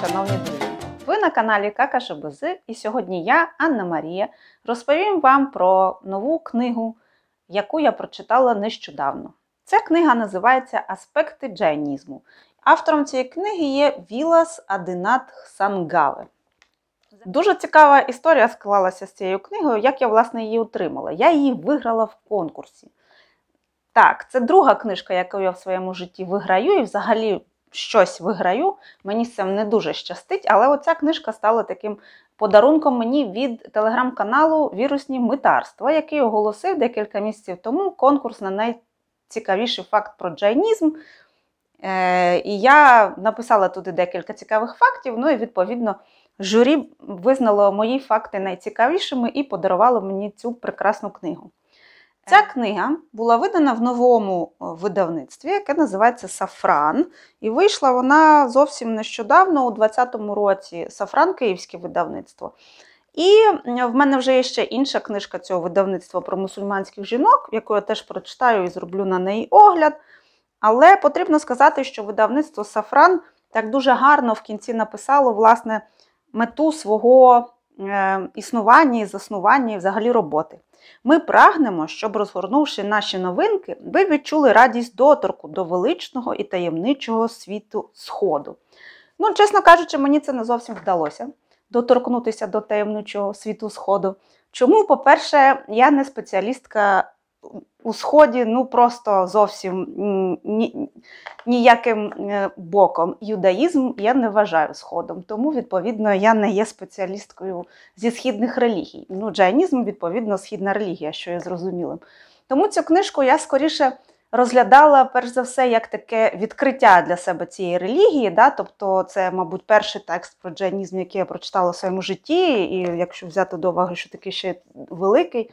шановні друзі! Ви на каналі Кака Жебези і сьогодні я, Анна Марія, розповім вам про нову книгу, яку я прочитала нещодавно. Ця книга називається Аспекти джайнізму. Автором цієї книги є Вілас Адинат Хсангаве. Дуже цікава історія склалася з цією книгою, як я, власне, її отримала. Я її виграла в конкурсі. Так, це друга книжка, яку я в своєму житті виграю, і взагалі щось виграю. Мені це не дуже щастить, але оця книжка стала таким подарунком мені від телеграм-каналу Вірусні митарства, який оголосив декілька місяців тому конкурс на найцікавіший факт про джайнізм. Е, І я написала туди декілька цікавих фактів, ну і відповідно. Журі визнало мої факти найцікавішими і подарувало мені цю прекрасну книгу. Ця книга була видана в новому е, видавництві, яке називається Сафран. І вийшла вона зовсім нещодавно, у 2020 році, Сафран Київське видавництво. І в мене вже є ще інша книжка цього видавництва про мусульманських жінок, яку я теж прочитаю і зроблю на неї огляд. Але потрібно сказати, що видавництво Сафран так дуже гарно в кінці написало власне мету свого е, існування і заснування і взагалі роботи. Ми прагнемо, щоб, розгорнувши наші новинки, ви відчули радість доторку до величного і таємничого світу Сходу. Ну, чесно кажучи, мені це не зовсім вдалося доторкнутися до таємничого світу Сходу. Чому, по-перше, я не спеціалістка у Сході ну просто зовсім ні, ніяким е, боком. Юдаїзм я не вважаю сходом, тому, відповідно, я не є спеціалісткою зі східних релігій. Ну, Джайнізм, відповідно, східна релігія, що є зрозумілим. Тому цю книжку я скоріше. Розглядала перш за все як таке відкриття для себе цієї релігії, Да? тобто це, мабуть, перший текст про джайнізм, який я прочитала у своєму житті, і якщо взяти до уваги, що такий ще великий,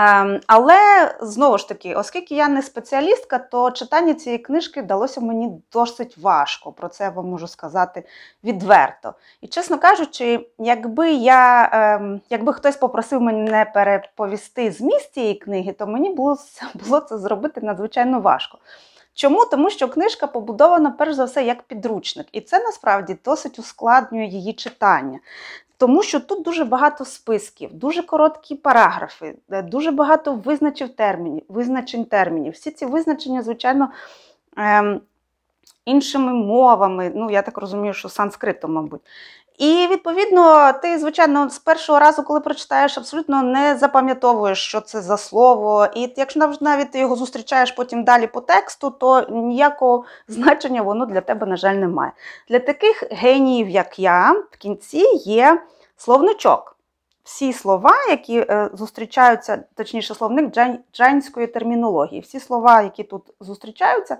Ем, але знову ж таки, оскільки я не спеціалістка, то читання цієї книжки далося мені досить важко. Про це я вам можу сказати відверто. І, чесно кажучи, якби я, ем, якби хтось попросив мене переповісти зміст цієї книги, то мені було, було це зробити надзвичайно важко. Чому? Тому що книжка побудована перш за все як підручник, і це насправді досить ускладнює її читання. Тому що тут дуже багато списків, дуже короткі параграфи, е, дуже багато визначів термінів, визначень термінів. Всі ці визначення, звичайно, ем, іншими мовами, ну, я так розумію, що санскритом, мабуть. І відповідно, ти, звичайно, з першого разу, коли прочитаєш, абсолютно не запам'ятовуєш, що це за слово. І якщо навіть ти його зустрічаєш потім далі по тексту, то ніякого значення воно для тебе, на жаль, не має. Для таких геніїв, як я, в кінці є словничок. Всі слова, які е, зустрічаються, точніше, словник дженської термінології, всі слова, які тут зустрічаються,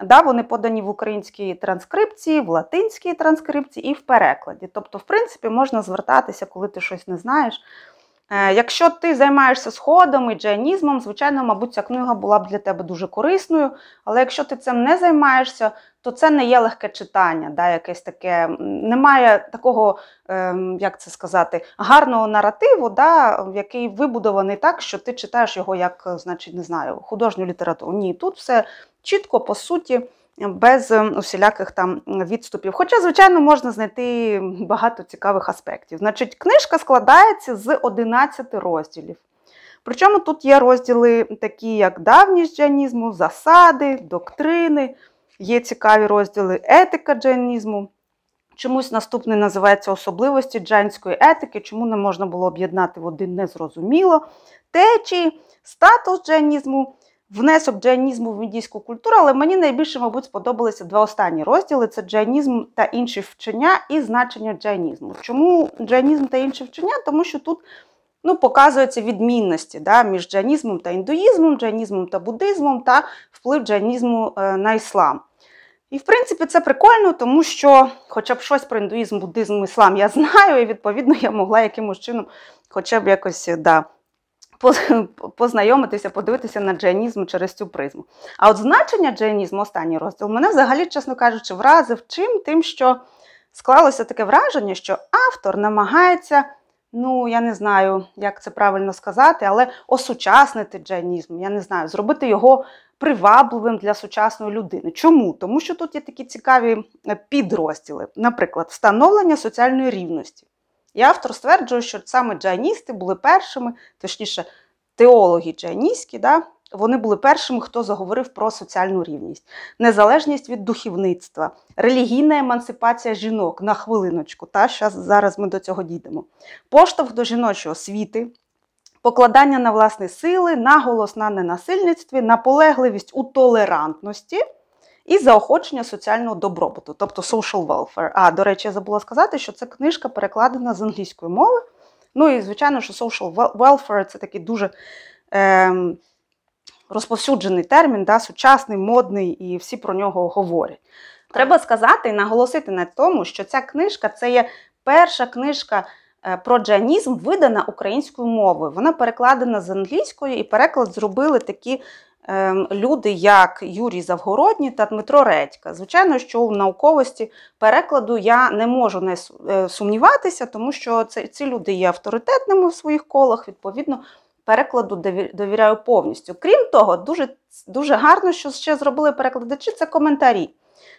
Да, Вони подані в українській транскрипції, в латинській транскрипції і в перекладі. Тобто, в принципі, можна звертатися, коли ти щось не знаєш, Е, якщо ти займаєшся сходом і джайнізмом, звичайно, мабуть, ця книга була б для тебе дуже корисною, але якщо ти цим не займаєшся, то це не є легке читання, да, якесь таке, немає такого, ем, як це сказати, гарного наративу, да, який вибудований так, що ти читаєш його як, е, значить, не знаю, художню літературу. Ні, тут все чітко по суті без ем, усіляких там відступів. Хоча, звичайно, можна знайти багато цікавих аспектів. Значить, книжка складається з 11 розділів. Причому тут є розділи такі, як давність джанізму, засади, доктрини, є цікаві розділи етика джайнізму, Чомусь наступний називається особливості джанської етики, чому не можна було об'єднати в один незрозуміло. Течі, статус джанізму, внесок джайнізму в індійську культуру, але мені найбільше, мабуть, сподобалися два останні розділи: це джайнізм та інші вчення і значення джайнізму. Чому джайнізм та інші вчення? Тому що тут ну, показуються відмінності да, між джайнізмом та індуїзмом, джайнізмом та буддизмом та вплив джайнізму е, на іслам. І, в принципі, це прикольно, тому що, хоча б щось про індуїзм, буддизм, іслам я знаю, і відповідно я могла якимось чином, хоча б якось е, да, познайомитися, подивитися на джайнізм через цю призму. А от значення джайнізму, останній розділ, мене взагалі, чесно кажучи, вразив чим, тим, що склалося таке враження, що автор намагається. Ну, я не знаю, як це правильно сказати, але осучаснити джайнізм, я не знаю, зробити його привабливим для сучасної людини. Чому? Тому що тут є такі цікаві е, підрозділи, наприклад, встановлення соціальної рівності. І автор стверджує, що саме джайністи були першими, точніше, теологи джайністські, да, вони були першими, хто заговорив про соціальну рівність, незалежність від духовництва, релігійна емансипація жінок на хвилиночку. Та щас, зараз ми до цього дійдемо. Поштовх до жіночої освіти, покладання на власні сили, наголос на ненасильництві, наполегливість у толерантності і заохочення соціального добробуту, тобто social welfare. А, до речі, я забула сказати, що ця книжка перекладена з англійської мови. Ну і, звичайно, що social welfare це такий дуже е, розповсюджений термін, да, сучасний, модний, і всі про нього говорять. Треба сказати і наголосити на тому, що ця книжка це є перша книжка. Е, про джанізм видана українською мовою. Вона перекладена з англійської, і переклад зробили такі Ем, люди, як Юрій Завгородній та Дмитро Редька. Звичайно, що у науковості перекладу я не можу не е, сумніватися, тому що ці люди є авторитетними в своїх колах, відповідно. Перекладу довіряю повністю. Крім того, дуже дуже гарно, що ще зробили перекладачі, це коментарі.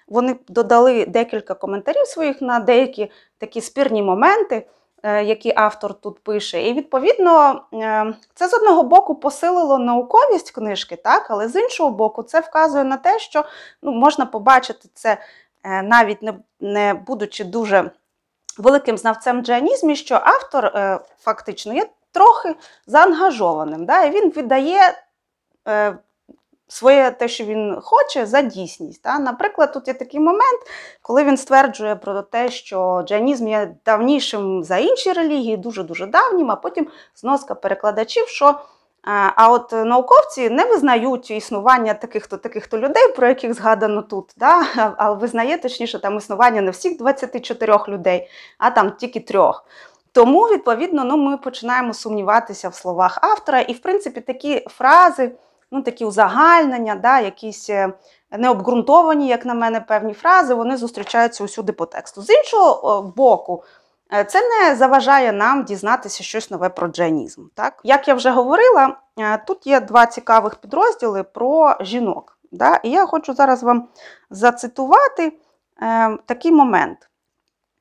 Вони додали декілька коментарів своїх на деякі такі спірні моменти. Е, які автор тут пише. І відповідно е, це з одного боку посилило науковість книжки, так, але з іншого боку, це вказує на те, що ну, можна побачити це, е, навіть не, не будучи дуже великим знавцем джанізмі, що автор фактично є трохи заангажованим. да, І він віддає своє те, що він хоче, за дійсність. Та? Наприклад, тут є такий момент, коли він стверджує про те, що джайнізм є давнішим за інші релігії, дуже-дуже давнім, а потім зноска перекладачів, що. Е, а от науковці не визнають існування таких-то таких-то людей, про яких згадано тут, да? а визнає точніше там існування не всіх 24 людей, а там тільки трьох. Тому, відповідно, ну, ми починаємо сумніватися в словах автора. І, в принципі, такі фрази ну, такі узагальнення, да, якісь е, необґрунтовані, як на мене, певні фрази, вони зустрічаються усюди по тексту. З іншого е, боку, е, це не заважає нам дізнатися щось нове про джайнізм. Так? Як я вже говорила, тут є два цікавих підрозділи про жінок. Да? І я хочу зараз вам зацитувати е, такий момент.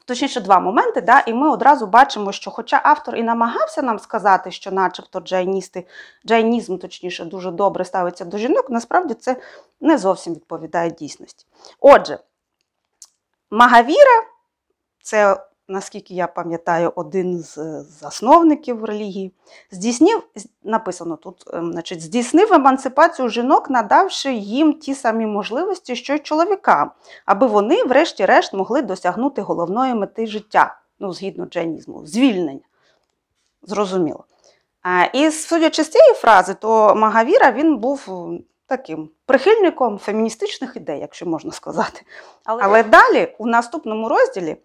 Точніше, два моменти, да, і ми одразу бачимо, що, хоча автор і намагався нам сказати, що, начебто, джайністи, джайнізм, точніше, дуже добре ставиться до жінок, насправді це не зовсім відповідає дійсності. Отже, Магавіра це наскільки я пам'ятаю, один з е, засновників релігії, здійснив, написано тут, е, значить, здійснив емансипацію жінок, надавши їм ті самі можливості, що й чоловікам, аби вони, врешті-решт, могли досягнути головної мети життя, ну, згідно джайнізму, звільнення. Зрозуміло. І судячи з цієї фрази, то Магавіра він був таким прихильником феміністичних ідей, якщо можна сказати. Але, Але далі, у наступному розділі,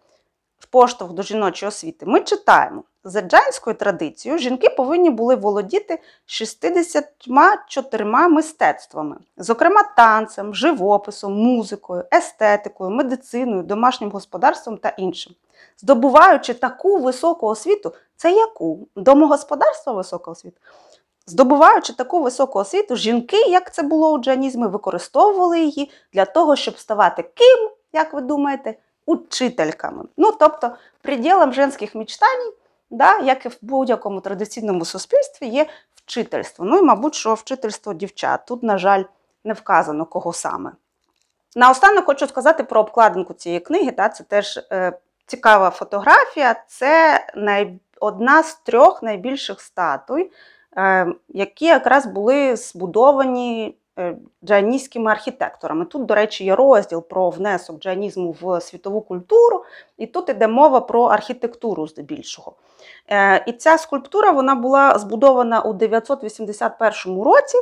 в поштовх до жіночої освіти ми читаємо: за джанською традицією жінки повинні були володіти 64 мистецтвами, зокрема, танцем, живописом, музикою, естетикою, медициною, домашнім господарством та іншим. Здобуваючи таку високу освіту, це яку? Домогосподарство висока освіта? Здобуваючи таку високу освіту, жінки, як це було у джанізмі, використовували її для того, щоб ставати ким, як ви думаєте, учительками. Ну, тобто, приділом женських мечтань, да, як і в будь-якому традиційному суспільстві, є вчительство. Ну і, мабуть, що вчительство дівчат. Тут, на жаль, не вказано кого саме. Наостанок хочу сказати про обкладинку цієї книги. Да, Це теж е, цікава фотографія. Це най... одна з трьох найбільших статуй, е, які якраз були збудовані Е, джайністськими архітекторами. Тут, до речі, є розділ про внесок джайнізму в світову культуру, і тут йде мова про архітектуру здебільшого. Е, і ця скульптура вона була збудована у 981 році,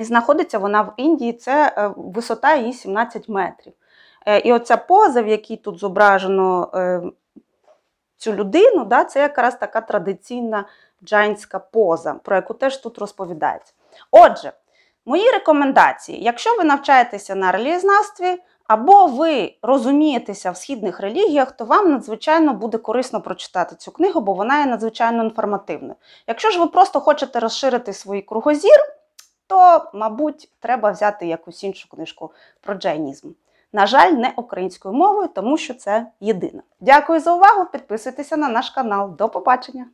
і знаходиться вона в Індії. Це е, висота її 17 метрів. І оця поза, в якій тут зображено цю людину, це якраз така традиційна джайнська поза, про яку теж тут розповідається. Отже. Мої рекомендації: якщо ви навчаєтеся на релігізнавстві, або ви розумієтеся в східних релігіях, то вам надзвичайно буде корисно прочитати цю книгу, бо вона є надзвичайно інформативною. Якщо ж ви просто хочете розширити свій кругозір, то, мабуть, треба взяти якусь іншу книжку про джайнізм. На жаль, не українською мовою, тому що це єдина. Дякую за увагу. Підписуйтеся на наш канал. До побачення!